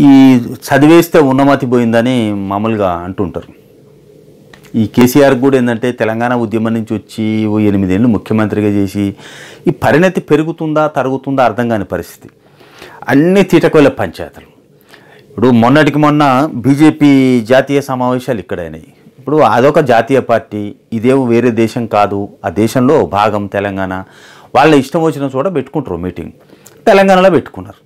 ఈ చదివేస్తే ఉన్నమతి పోయిందని మామూలుగా అంటుంటారు ఈ కేసీఆర్ కూడా ఏంటంటే తెలంగాణ ఉద్యమం నుంచి వచ్చి ఓ ఎనిమిదేళ్ళు ముఖ్యమంత్రిగా చేసి ఈ పరిణతి పెరుగుతుందా తరుగుతుందా అర్థం కాని పరిస్థితి అన్ని తీటకొల్ల పంచాయతీలు ఇప్పుడు మొన్నటికి మొన్న బీజేపీ జాతీయ సమావేశాలు ఇక్కడైనాయి ఇప్పుడు అదొక జాతీయ పార్టీ ఇదేమో వేరే దేశం కాదు ఆ దేశంలో భాగం తెలంగాణ వాళ్ళ ఇష్టం వచ్చిన చోట పెట్టుకుంటారు మీటింగ్ తెలంగాణలో పెట్టుకున్నారు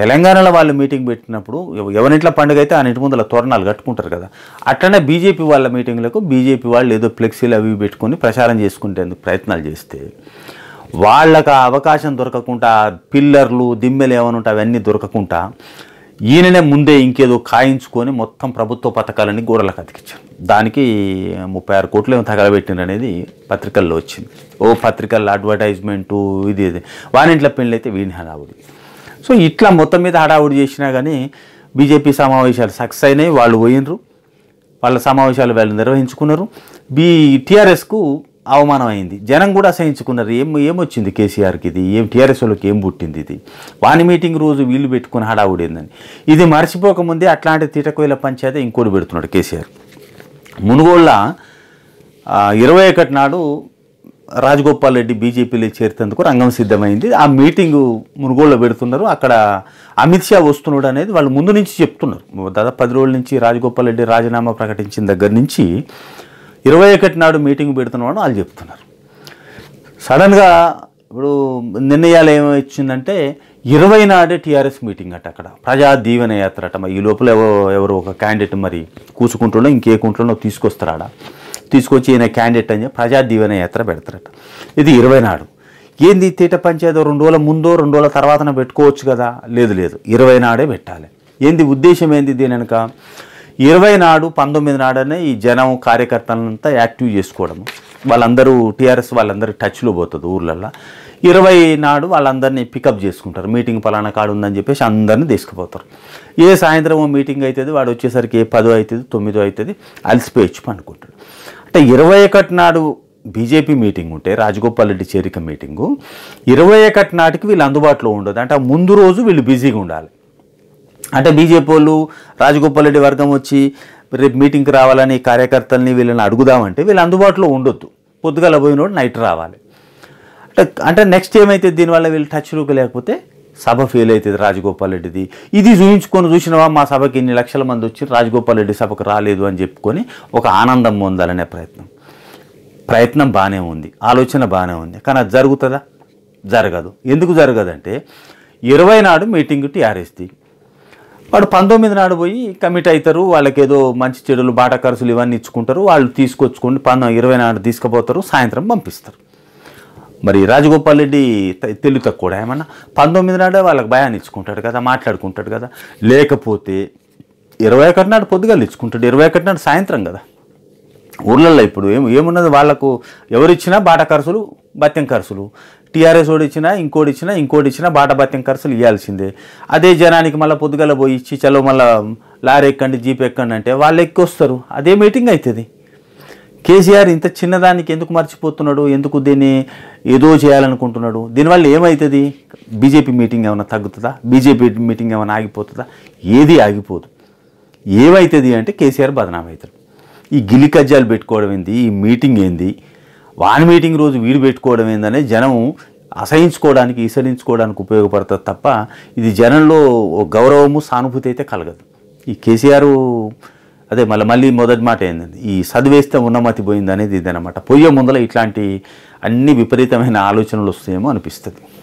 తెలంగాణలో వాళ్ళు మీటింగ్ పెట్టినప్పుడు ఎవరింట్లో పండుగ అయితే ఆ ఇంటి ముందుల తోరణాలు కట్టుకుంటారు కదా అట్లనే బీజేపీ వాళ్ళ మీటింగ్లకు బీజేపీ వాళ్ళు ఏదో ఫ్లెక్సీలు అవి పెట్టుకొని ప్రచారం చేసుకుంటేందుకు ప్రయత్నాలు చేస్తే వాళ్ళకు ఆ అవకాశం దొరకకుండా పిల్లర్లు దిమ్మెలు ఏమైనా ఉంటే అవన్నీ దొరకకుండా ఈయననే ముందే ఇంకేదో కాయించుకొని మొత్తం ప్రభుత్వ పథకాలని గోడలకు అతికించారు దానికి ముప్పై ఆరు కోట్లు ఏమో తగలబెట్టిననేది అనేది పత్రికల్లో వచ్చింది ఓ పత్రికల్లో అడ్వర్టైజ్మెంటు ఇది ఇది వానింట్ల పెళ్ళి అయితే వీణి హడావుడి సో ఇట్లా మొత్తం మీద హడావుడి చేసినా కానీ బీజేపీ సమావేశాలు సక్సెస్ అయినాయి వాళ్ళు పోయినరు వాళ్ళ సమావేశాలు వాళ్ళు నిర్వహించుకున్నారు బీ టీఆర్ఎస్కు అవమానం అయింది జనం కూడా అసహించుకున్నారు ఏం ఏమొచ్చింది కేసీఆర్కి ఇది ఏం టీఆర్ఎస్ వాళ్ళకి ఏం పుట్టింది ఇది వాని మీటింగ్ రోజు వీళ్ళు పెట్టుకుని హడావుడేందని ఇది మర్చిపోకముందే అట్లాంటి తిటకోయిల పంచాయతీ ఇంకోటి పెడుతున్నాడు కేసీఆర్ మునుగోళ్ళ ఇరవై ఒకటి నాడు రాజగోపాల్ రెడ్డి బీజేపీలో చేరితేందుకు రంగం సిద్ధమైంది ఆ మీటింగ్ మునుగోళ్ళు పెడుతున్నారు అక్కడ అమిత్ షా వస్తున్నాడు అనేది వాళ్ళు ముందు నుంచి చెప్తున్నారు దాదాపు పది రోజుల నుంచి రాజగోపాల్ రెడ్డి రాజీనామా ప్రకటించిన దగ్గర నుంచి ఇరవై ఒకటి నాడు మీటింగ్ పెడుతున్నాడు వాళ్ళు చెప్తున్నారు సడన్గా ఇప్పుడు నిర్ణయాలు ఏమొచ్చిందంటే ఇరవై నాడే టీఆర్ఎస్ మీటింగ్ అట అక్కడ ప్రజా దీవెన యాత్ర అట మరి ఈ లోపల ఎవరో ఎవరు ఒక క్యాండిడేట్ మరి కూసుకుంటుండో ఇంకే కుంటుండో తీసుకొస్తారాడా తీసుకొచ్చి ఈయన క్యాండిడేట్ అని చెప్పి ప్రజా దీవెన యాత్ర పెడతారట ఇది ఇరవై నాడు ఏంది తీట పంచాయతీ రెండు రోజుల ముందో రెండు రోజుల తర్వాతన పెట్టుకోవచ్చు కదా లేదు లేదు ఇరవై నాడే పెట్టాలి ఏంది ఉద్దేశం ఏంది దీని వెనుక ఇరవై నాడు పంతొమ్మిది నాడనే ఈ జనం కార్యకర్తలంతా యాక్టివ్ చేసుకోవడము వాళ్ళందరూ టీఆర్ఎస్ వాళ్ళందరూ టచ్లో పోతుంది ఊర్లల్లో ఇరవై నాడు వాళ్ళందరినీ పికప్ చేసుకుంటారు మీటింగ్ పలానా కాడు ఉందని చెప్పేసి అందరిని తీసుకుపోతారు ఏ సాయంత్రం మీటింగ్ అవుతుంది వాడు వచ్చేసరికి ఏ పదో అవుతుంది తొమ్మిదో అవుతుంది అలసిపోయచ్చు అనుకుంటాడు అంటే ఇరవై ఒకటి నాడు బీజేపీ మీటింగ్ ఉంటే రాజగోపాల్ రెడ్డి చేరిక మీటింగు ఇరవై ఒకటి నాటికి వీళ్ళు అందుబాటులో ఉండదు అంటే ముందు రోజు వీళ్ళు బిజీగా ఉండాలి అంటే బీజేపీ వాళ్ళు రాజగోపాల్ రెడ్డి వర్గం వచ్చి రేపు మీటింగ్కి రావాలని కార్యకర్తల్ని వీళ్ళని అడుగుదామంటే వీళ్ళు అందుబాటులో ఉండొద్దు పొద్దుగల పోయినోడు నైట్ రావాలి అంటే అంటే నెక్స్ట్ ఏమైతే దీనివల్ల వీళ్ళు టచ్ రూకు లేకపోతే సభ ఫెయిల్ అవుతుంది రాజగోపాల్ రెడ్డిది ఇది చూయించుకొని చూసినవా మా సభకి ఇన్ని లక్షల మంది వచ్చి రాజగోపాల్ రెడ్డి సభకు రాలేదు అని చెప్పుకొని ఒక ఆనందం పొందాలనే ప్రయత్నం ప్రయత్నం బాగానే ఉంది ఆలోచన బాగానే ఉంది కానీ అది జరుగుతుందా జరగదు ఎందుకు జరగదంటే ఇరవై నాడు మీటింగ్ టీఆర్ఎస్ది వాడు పంతొమ్మిది నాడు పోయి కమిట్ అవుతారు వాళ్ళకి ఏదో మంచి చెడులు బాట ఖర్చులు ఇవన్నీ ఇచ్చుకుంటారు వాళ్ళు తీసుకొచ్చుకొని పంద ఇరవై నాడు తీసుకుపోతారు సాయంత్రం పంపిస్తారు మరి రాజగోపాల్ రెడ్డి తెలుగు తక్కువ ఏమన్నా పంతొమ్మిది నాడే వాళ్ళకి భయాన్ని ఇచ్చుకుంటాడు కదా మాట్లాడుకుంటాడు కదా లేకపోతే ఇరవై ఒకటి నాడు పొద్దుగాలు ఇచ్చుకుంటాడు ఇరవై ఒకటి నాడు సాయంత్రం కదా ఊర్లలో ఇప్పుడు ఏం ఏమున్నది వాళ్లకు ఎవరిచ్చినా బాట ఖర్చులు బత్యం ఖర్చులు టీఆర్ఎస్ ఓడి ఇచ్చినా ఇంకోటి ఇచ్చినా ఇంకోటి ఇచ్చినా బాట బత్యం ఖర్చులు ఇవ్వాల్సిందే అదే జనానికి మళ్ళీ పొద్దుగల పోయి ఇచ్చి చలో మళ్ళీ లారీ ఎక్కండి జీప్ ఎక్కండి అంటే వాళ్ళు ఎక్కొస్తారు అదే మీటింగ్ అవుతుంది కేసీఆర్ ఇంత చిన్నదానికి ఎందుకు మర్చిపోతున్నాడు ఎందుకు దీన్ని ఏదో చేయాలనుకుంటున్నాడు దీనివల్ల ఏమవుతుంది బీజేపీ మీటింగ్ ఏమైనా తగ్గుతుందా బీజేపీ మీటింగ్ ఏమైనా ఆగిపోతుందా ఏది ఆగిపోదు ఏమవుతుంది అంటే కేసీఆర్ బదనామవుతాడు ఈ గిల్లి కజ్జాలు పెట్టుకోవడం ఏంది ఈ మీటింగ్ ఏంది వాన్ మీటింగ్ రోజు వీడు పెట్టుకోవడం ఏందనే జనం అసహించుకోవడానికి ఈసరించుకోవడానికి ఉపయోగపడుతుంది తప్ప ఇది జనంలో గౌరవము సానుభూతి అయితే కలగదు ఈ కేసీఆర్ అదే మళ్ళీ మళ్ళీ మొదటి మాట ఏంటంటే ఈ చదివేస్తే ఉన్నమతి పోయింది అనేది ఇదనమాట పోయే ముందర ఇట్లాంటి అన్ని విపరీతమైన ఆలోచనలు వస్తాయేమో అనిపిస్తుంది